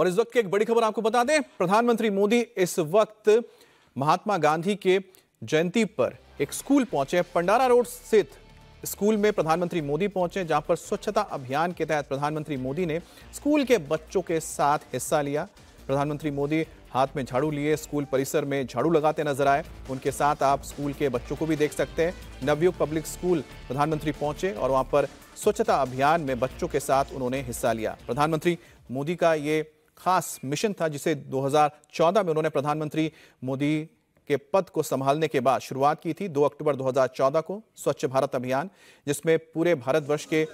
और इस वक्त की एक बड़ी खबर आपको बता दें प्रधानमंत्री मोदी इस वक्त महात्मा गांधी के जयंती पर एक स्कूल पहुंचे पंडारा रोड स्थित स्कूल में प्रधानमंत्री मोदी पहुंचे जहां पर स्वच्छता अभियान के तहत प्रधानमंत्री मोदी ने स्कूल के बच्चों के साथ हिस्सा लिया प्रधानमंत्री मोदी हाथ में झाड़ू लिए स्कूल परिसर में झाड़ू लगाते नजर आए उनके साथ आप स्कूल के बच्चों को भी देख सकते हैं नवयुग पब्लिक स्कूल प्रधानमंत्री पहुंचे और वहां पर स्वच्छता अभियान में बच्चों के साथ उन्होंने हिस्सा लिया प्रधानमंत्री मोदी का ये खास मिशन था जिसे 2014 में उन्होंने प्रधानमंत्री मोदी के पद को संभालने के बाद शुरुआत की थी 2 अक्टूबर 2014 को स्वच्छ भारत अभियान जिसमें पूरे भारतवर्ष के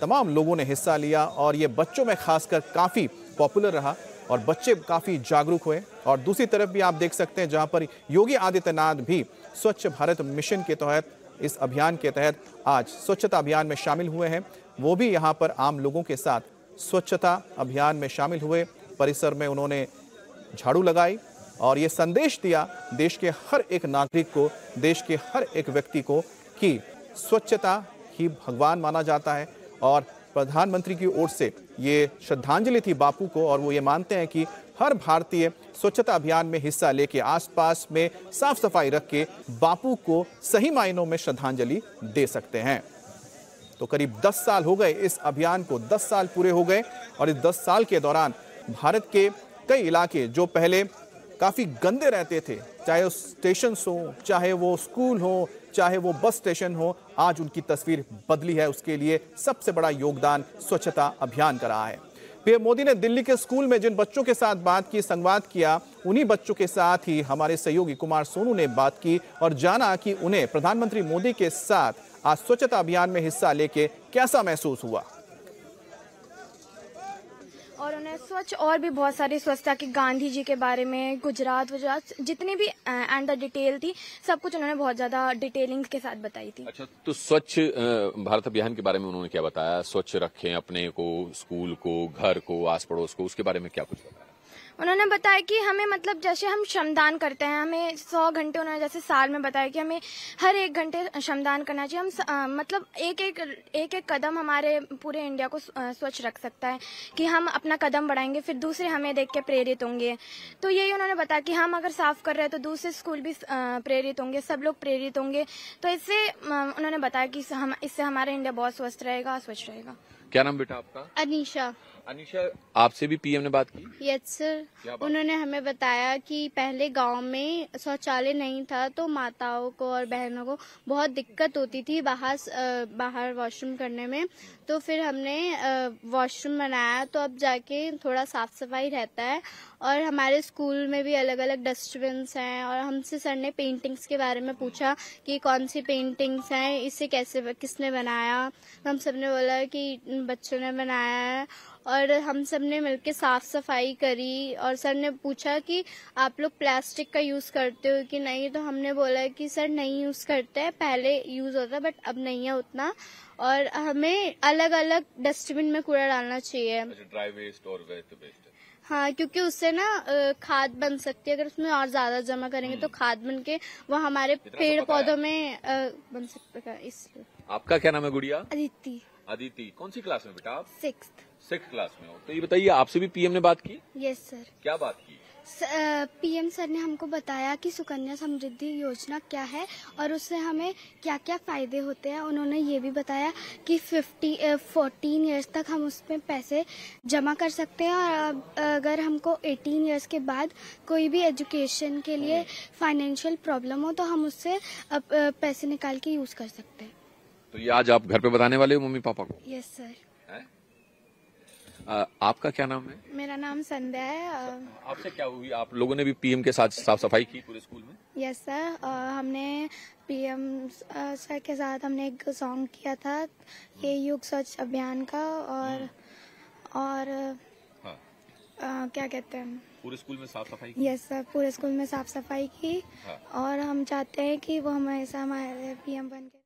तमाम लोगों ने हिस्सा लिया और ये बच्चों में खासकर काफ़ी पॉपुलर रहा और बच्चे काफ़ी जागरूक हुए और दूसरी तरफ भी आप देख सकते हैं जहाँ पर योगी आदित्यनाथ भी स्वच्छ भारत मिशन के तहत इस अभियान के तहत आज स्वच्छता अभियान में शामिल हुए हैं वो भी यहाँ पर आम लोगों के साथ स्वच्छता अभियान में शामिल हुए परिसर में उन्होंने झाड़ू लगाई और ये संदेश दिया देश के हर एक नागरिक को देश के हर एक व्यक्ति को कि स्वच्छता ही भगवान माना जाता है और प्रधानमंत्री की ओर से ये श्रद्धांजलि थी बापू को और वो ये मानते हैं कि हर भारतीय स्वच्छता अभियान में हिस्सा लेके आसपास में साफ सफाई रख के बापू को सही मायनों में श्रद्धांजलि दे सकते हैं तो करीब 10 साल हो गए इस अभियान को 10 साल पूरे हो गए और इस 10 साल के दौरान भारत के कई इलाके जो पहले काफ़ी गंदे रहते थे चाहे वो स्टेशन हो चाहे वो स्कूल हो चाहे वो बस स्टेशन हो आज उनकी तस्वीर बदली है उसके लिए सबसे बड़ा योगदान स्वच्छता अभियान का रहा है पीएम मोदी ने दिल्ली के स्कूल में जिन बच्चों के साथ बात की संवाद किया उन्हीं बच्चों के साथ ही हमारे सहयोगी कुमार सोनू ने बात की और जाना कि उन्हें प्रधानमंत्री मोदी के साथ आज स्वच्छता अभियान में हिस्सा लेके कैसा महसूस हुआ स्वच्छ और भी बहुत सारी स्वच्छता की गांधी जी के बारे में गुजरात वजरात जितनी भी एंड द डिटेल थी सब कुछ उन्होंने बहुत ज्यादा डिटेलिंग के साथ बताई थी अच्छा तो स्वच्छ भारत अभियान के बारे में उन्होंने क्या बताया स्वच्छ रखें अपने को स्कूल को घर को आस पड़ोस को उसके बारे में क्या कुछ बताया उन्होंने बताया कि हमें मतलब जैसे हम श्रमदान करते हैं हमें सौ घंटे उन्होंने जैसे साल में बताया कि हमें हर एक घंटे श्रमदान करना चाहिए हम आ, मतलब एक एक एक एक कदम हमारे पूरे इंडिया को स्वच्छ रख सकता है कि हम अपना कदम बढ़ाएंगे फिर दूसरे हमें देख के प्रेरित होंगे तो यही उन्होंने बताया कि हम अगर साफ कर रहे हैं तो दूसरे स्कूल भी प्रेरित होंगे सब लोग प्रेरित होंगे तो इससे उन्होंने बताया कि हम इससे हमारा इंडिया बहुत स्वस्थ रहेगा स्वच्छ रहेगा क्या नाम बेटा आपका अनिशा अनिशा आपसे भी पीएम ने बात की यस सर उन्होंने हमें बताया कि पहले गांव में शौचालय नहीं था तो माताओं को और बहनों को बहुत दिक्कत होती थी बाहर बाहर वॉशरूम करने में तो फिर हमने वॉशरूम बनाया तो अब जाके थोड़ा साफ सफाई रहता है और हमारे स्कूल में भी अलग अलग डस्टबिन्स हैं और हमसे सर ने पेंटिंग्स के बारे में पूछा कि कौन सी पेंटिंग्स हैं इसे कैसे किसने बनाया हम सब ने बोला कि बच्चों ने बनाया है और हम सब ने मिलकर साफ़ सफाई करी और सर ने पूछा कि आप लोग प्लास्टिक का यूज़ करते हो कि नहीं तो हमने बोला कि सर नहीं यूज़ करते हैं पहले यूज़ होता है बट अब नहीं है उतना और हमें अलग अलग डस्टबिन में कूड़ा डालना चाहिए ड्राई वेस्ट और वेस्ट वेस्ट हाँ क्योंकि उससे ना खाद बन सकती है अगर उसमें और ज्यादा जमा करेंगे तो हम्म। खाद बन के वो हमारे तो पेड़ पौधों में बन सकता है इसलिए आपका क्या नाम है गुड़िया अदिति अदिति कौन सी क्लास में बेटा आप सिक्स सिक्स क्लास में हो तो ये बताइए आपसे भी पीएम ने बात की यस yes, सर क्या बात की पीएम सर ने हमको बताया कि सुकन्या समृद्धि योजना क्या है और उससे हमें क्या क्या फायदे होते हैं उन्होंने ये भी बताया कि फिफ्टी फोर्टीन ईयर्स तक हम उसमें पैसे जमा कर सकते हैं और अगर हमको एटीन ईयर्स के बाद कोई भी एजुकेशन के लिए फाइनेंशियल प्रॉब्लम हम्म। हो तो हम उससे पैसे निकाल के यूज़ कर सकते हैं तो ये आज आप घर पे बताने वाले हो मम्मी पापा को यस सर आपका क्या नाम है मेरा नाम संध्या है अच्छा, आपसे क्या हुई आप लोगों ने भी पीएम के साथ साफ सफाई की पूरे स्कूल में यस सर हमने पीएम सर के साथ हमने एक सॉन्ग किया था ये हम्म। युग स्वच्छ अभियान का और हम्म। और हाँ। आ, क्या कहते हैं पूरे स्कूल में साफ सफाई यस सर पूरे स्कूल में साफ सफाई की हाँ। और हम चाहते हैं कि वो हमेशा हमारे पीएम बन के